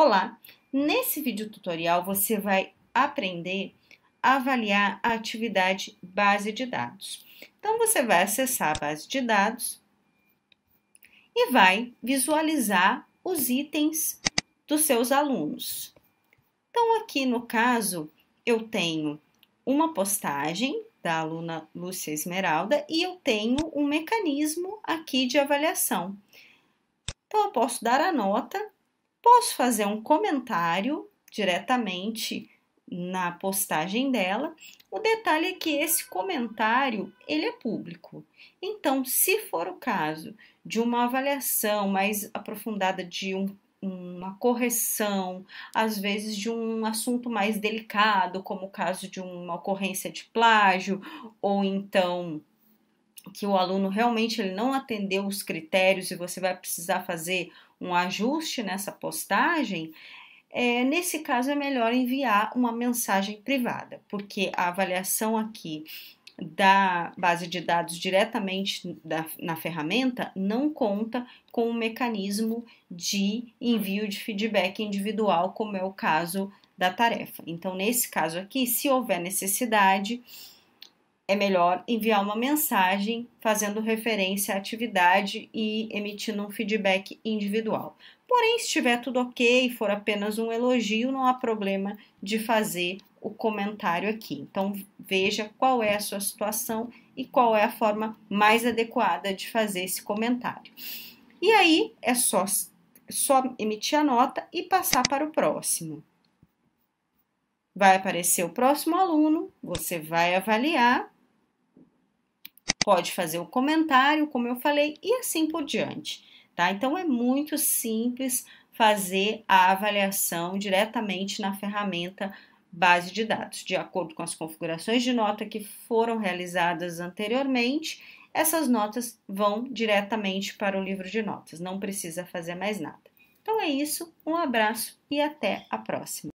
Olá! Nesse vídeo tutorial você vai aprender a avaliar a atividade base de dados. Então você vai acessar a base de dados e vai visualizar os itens dos seus alunos. Então aqui no caso eu tenho uma postagem da aluna Lúcia Esmeralda e eu tenho um mecanismo aqui de avaliação. Então eu posso dar a nota Posso fazer um comentário diretamente na postagem dela. O detalhe é que esse comentário ele é público. Então, se for o caso de uma avaliação mais aprofundada de um, uma correção, às vezes de um assunto mais delicado, como o caso de uma ocorrência de plágio, ou então que o aluno realmente ele não atendeu os critérios e você vai precisar fazer um ajuste nessa postagem, é, nesse caso é melhor enviar uma mensagem privada, porque a avaliação aqui da base de dados diretamente da, na ferramenta não conta com o um mecanismo de envio de feedback individual, como é o caso da tarefa. Então, nesse caso aqui, se houver necessidade, é melhor enviar uma mensagem fazendo referência à atividade e emitindo um feedback individual. Porém, se estiver tudo ok, e for apenas um elogio, não há problema de fazer o comentário aqui. Então, veja qual é a sua situação e qual é a forma mais adequada de fazer esse comentário. E aí é só, só emitir a nota e passar para o próximo. Vai aparecer o próximo aluno, você vai avaliar pode fazer o comentário, como eu falei, e assim por diante, tá? Então é muito simples fazer a avaliação diretamente na ferramenta base de dados. De acordo com as configurações de nota que foram realizadas anteriormente, essas notas vão diretamente para o livro de notas, não precisa fazer mais nada. Então é isso, um abraço e até a próxima.